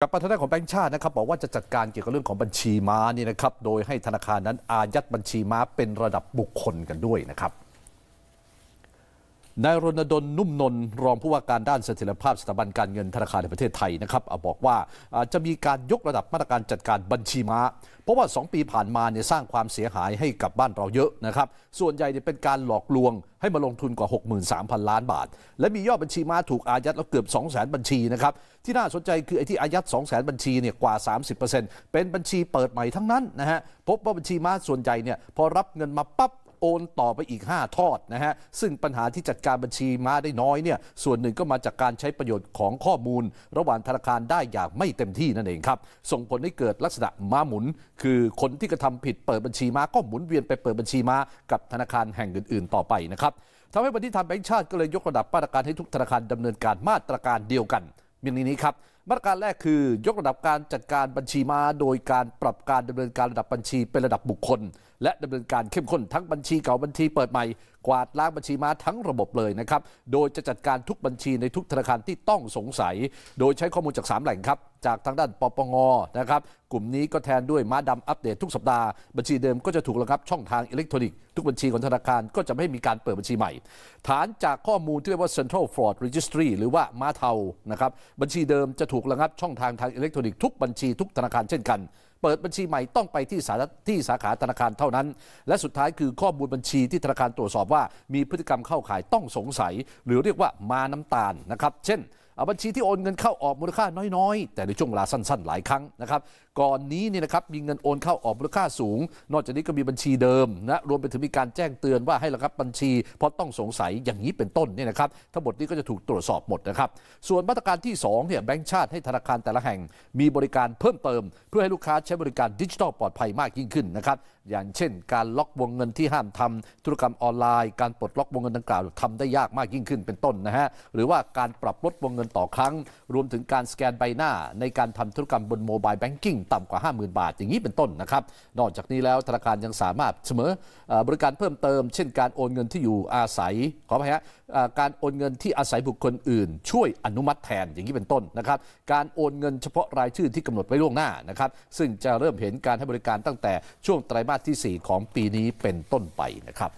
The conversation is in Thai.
กับประธานของแบงค์ชาตินะครับ บอกว่าจะจัดการเกี่ยวกับเรื่องของบัญชีม้านี่นะครับโดยให้ธนาคารนั้นอายัดบัญชีม้าเป็นระดับบุคคลกันด้วยนะครับนายรณดลนุ่มนนรองผู้ว่าการด้านเสถียรภาพ สถาบันการเงินธนาคารแห่งประเทศไทยนะครับบอกว่าจะมีการยกระดับมาตรการจัดการบัญชีม้า เพราะว่า 2 ปีผ่านมาเนี่ยสร้างความเสียหายให้กับบ้านเราเยอะนะครับ ส่วนใหญ่เนี่ยเป็นการหลอกลวง ให้มาลงทุนกว่า 63,000 ล้านบาท และมียอดบัญชีม้าถูกอายัดแล้วเกือบ200,000บัญชีนะครับที่น่าสนใจคือไอ้ที่อายัด200,000 บัญชีเนี่ยกว่า 30%เป็นบัญชีเปิดใหม่ทั้งนั้นนะฮะพบว่าบัญชีม้าส่วนใหญ่เนี่ยพอรับเงินมาปั๊บโอนต่อไปอีก 5 ทอดนะฮะซึ่งปัญหาที่จัดการบัญชีมาได้น้อยเนี่ยส่วนหนึ่งก็มาจากการใช้ประโยชน์ของข้อมูล ระหว่างธนาคารได้อย่างไม่เต็มที่นั่นเองครับส่งผลให้เกิดลักษณะม้าหมุน คือคนที่กระทำผิดเปิดบัญชีมาก็หมุนเวียนไปเปิดบัญชีมากับธนาคารแห่งอื่นๆ ต่อไปนะครับทำให้วันที่ทำแบงก์ชาติ ก็เลยยกระดับมาตรการให้ทุกธนาคาร ดำเนินการมาตรการเดียวกันมี่งนี้ครับมาตรการแรกคือ ยกระดับการจัดการบัญชีมาโดยการปรับการดำเนินการระดับบัญชีเป็นระดับบุคคลและดำเนินการเข้มข้นทั้งบัญชีเก่าบัญชีเปิดใหม่กวาดล้างบัญชีมาทั้งระบบเลยนะครับโดยจะจัดการทุกบัญชีในทุกธนาคารที่ต้องสงสัย โดยใช้ข้อมูลจาก 3 แหล่งครับจากทางด้านปปงนะครับกลุ่มนี้ก็แทนด้วยม้าดำอัปเดตทุกสัปดาห์บัญชีเดิมก็จะถูกระงับช่องทางอิเล็กทรอนิกส์ทุกบัญชีของธนาคารก็จะไม่มีการเปิดบัญชีใหม่ ฐานจากข้อมูลที่เรียกว่า Central Fraud Registry หรือว่ามาเทา นะครับ บัญชีเดิมจะถูกระงับช่องทางทางอิเล็กทรอนิกส์ทุกบัญชีทุกธนาคารเช่นกัน เปิดบัญชีใหม่ต้องไปที่สาที่สาขาธนาคารเท่านั้น และสุดท้ายคือข้อมูลบัญชีที่ธนาคารตรวจสอบว่า มีพฤติกรรมเข้าข่ายต้องสงสัย หรือเรียกว่ามาน้ำตาลนะครับเช่นบัญชีที่โอนเงินเข้าออกมูลค่าน้อยๆ แต่ในช่วงเวลาสั้นๆ หลายครั้งนะครับก่อนนี้เนี่ยนะครับมีเงินโอนเข้าออกมูลค่าสูง นอกจากนี้ก็มีบัญชีเดิมนะรวมไปถึงมีการแจ้งเตือนว่าให้ระงับบัญชีเพราะต้องสงสัยอย่างนี้เป็นต้นเนี่ยนะครับทั้งหมดนี้ก็จะถูกตรวจสอบหมดนะครับส่วนมาตรการที่2เนี่ยแบงก์ชาติให้ธนาคารแต่ละแห่ง มีบริการเพิ่มเติม เพื่อให้ลูกค้าใช้บริการดิจิทัลปลอดภัยมากยิ่งขึ้นนะครับอย่างเช่น การล็อกวงเงินที่ห้ามทำ ธุรกรรมออนไลน์ การปลดล็อกวงเงินดังกล่าวทำได้ยากมากยิ่งขึ้นเป็นต้นนะฮะหรือว่าการปรับลดวงเงินนต่อครั้งรวมถึงการสแกนใบหน้า ในการทำธุรกรรมบนโมบายแบงกิ้งต่ำกว่า50,000 บาท อย่างนี้เป็นต้นนะครับนอกจากนี้แล้วธนาคารยังสามารถเสมอบริการเพิ่มเติม เช่น การโอนเงินที่อยู่อาศัย ขออภัยฮะการโอนเงินที่อาศัยบุคคลอื่น ช่วยอนุมัติแทนอย่างนี้เป็นต้นนะครับการโอนเงินเฉพาะรายชื่อที่กำหนดไว้ล่วงหน้านะครับซึ่งจะเริ่มเห็นการให้บริการตั้งแต่ช่วงไตรมาสที่ 4 ของปีนี้เป็นต้นไปนะครับ